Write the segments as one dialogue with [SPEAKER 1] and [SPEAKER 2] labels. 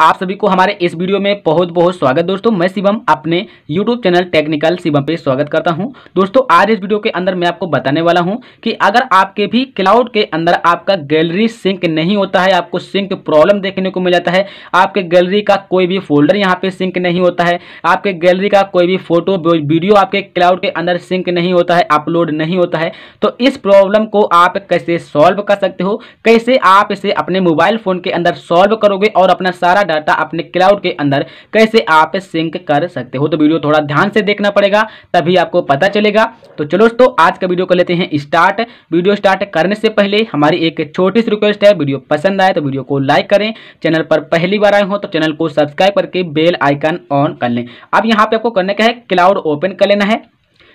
[SPEAKER 1] आप सभी को हमारे इस वीडियो में बहुत बहुत स्वागत दोस्तों मैं शिवम अपने YouTube चैनल टेक्निकल शिवम पे स्वागत करता हूं दोस्तों आज इस वीडियो के अंदर मैं आपको बताने वाला हूं कि अगर आपके भी क्लाउड के अंदर आपका गैलरी सिंक नहीं होता है आपको सिंक प्रॉब्लम देखने को मिल जाता है आपके गैलरी का कोई भी फोल्डर यहाँ पे सिंक नहीं होता है आपके गैलरी का कोई भी फोटो वीडियो आपके क्लाउड के अंदर सिंक नहीं होता है अपलोड नहीं होता है तो इस प्रॉब्लम को आप कैसे सॉल्व कर सकते हो कैसे आप इसे अपने मोबाइल फोन के अंदर सॉल्व करोगे और अपना सारा डाटा अपने क्लाउड के अंदर कैसे आप सिंक कर सकते हो तो वीडियो थोड़ा ध्यान से देखना पड़ेगा तभी आपको पता चलेगा तो चलो दोस्तों आज का वीडियो कर लेते हैं स्टार्ट वीडियो स्टार्ट करने से पहले हमारी एक छोटी सी रिक्वेस्ट है वीडियो पसंद आए तो वीडियो को लाइक करें चैनल पर पहली बार आए हो तो चैनल को सब्सक्राइब करके बेल आइकन ऑन कर लें अब यहाँ पे आपको करने का है क्लाउड ओपन कर लेना है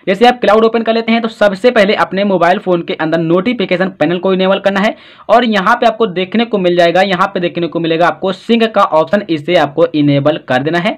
[SPEAKER 1] जैसे आप क्लाउड ओपन कर लेते हैं तो सबसे पहले अपने मोबाइल फोन के अंदर नोटिफिकेशन पैनल को इनेबल करना है और यहाँ पे आपको देखने को मिल जाएगा यहाँ पे देखने को मिलेगा आपको सिंह का ऑप्शन इसे आपको इनेबल कर देना है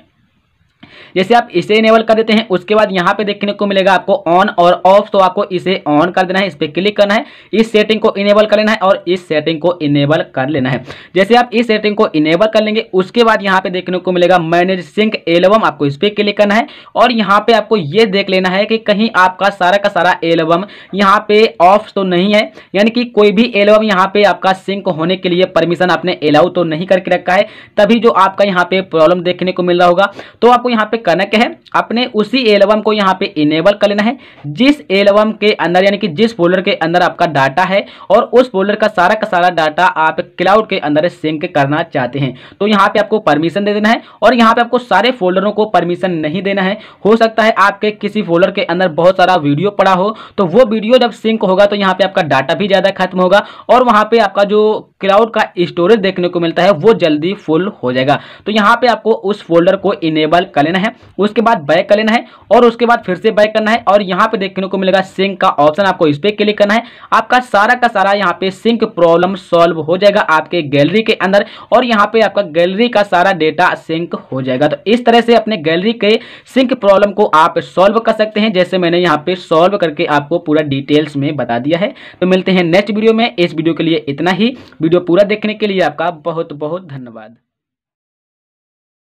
[SPEAKER 1] जैसे आप इसे इनेबल कर देते हैं उसके बाद यहाँ पे देखने को मिलेगा आपको ऑन और ऑफ तो आपको इसे ऑन कर देना है इस पर क्लिक करना है इस सेटिंग को इनेबल कर लेना है और इस सेटिंग को इनेबल कर लेना है जैसे आप इस सेटिंग को इनेबल कर लेंगे उसके बाद यहाँ पे देखने को मिलेगा मैनेज सिंक एल्बम आपको इस पर क्लिक करना है और यहाँ पे आपको ये देख लेना है कि कहीं आपका सारा का सारा एल्बम यहाँ पे ऑफ तो नहीं है यानी कि कोई भी एल्बम यहाँ पे आपका सिंक होने के लिए परमिशन आपने अलाउ तो नहीं करके रखा है तभी जो आपका यहाँ पे प्रॉब्लम देखने को मिल रहा होगा तो आपको यहाँ पे पे कनेक्ट है अपने उसी एल्बम को यहाँ पे इनेबल कर लेना है जिस एल्बम के अंदर यानी कि जिस फोल्डर के अंदर आपका डाटा है और उस फोल्डर का सारा का सारा डाटा आप क्लाउड के अंदर सिंक करना चाहते हैं तो यहाँ पे आपको परमिशन दे देना है और यहाँ पे आपको सारे फोल्डरों को परमिशन नहीं देना है हो सकता है आपके किसी फोल्डर के अंदर बहुत सारा वीडियो पड़ा हो तो वो वीडियो जब सिंक होगा तो यहाँ पे आपका डाटा भी ज़्यादा खत्म होगा और वहाँ पे आपका जो क्लाउड का स्टोरेज देखने को मिलता है वो जल्दी फुल हो जाएगा तो यहाँ पे आपको उस फोल्डर को इनेबल कर लेना है उसके बाद बैक कर लेना है और उसके बाद फिर से बैक करना है और यहाँ पे देखने को मिलेगा सिंक का ऑप्शन आपको इस पर क्लिक करना है आपका सारा का सारा यहाँ पे सिंक प्रॉब्लम सॉल्व हो जाएगा आपके गैलरी के अंदर और यहाँ पे आपका गैलरी का सारा डेटा सिंक हो जाएगा तो इस तरह से अपने गैलरी के सिंक प्रॉब्लम को आप सॉल्व कर सकते हैं जैसे मैंने यहाँ पे सॉल्व करके आपको पूरा डिटेल्स में बता दिया है तो मिलते हैं नेक्स्ट वीडियो में इस वीडियो के लिए इतना ही वीडियो पूरा देखने के लिए आपका बहुत बहुत धन्यवाद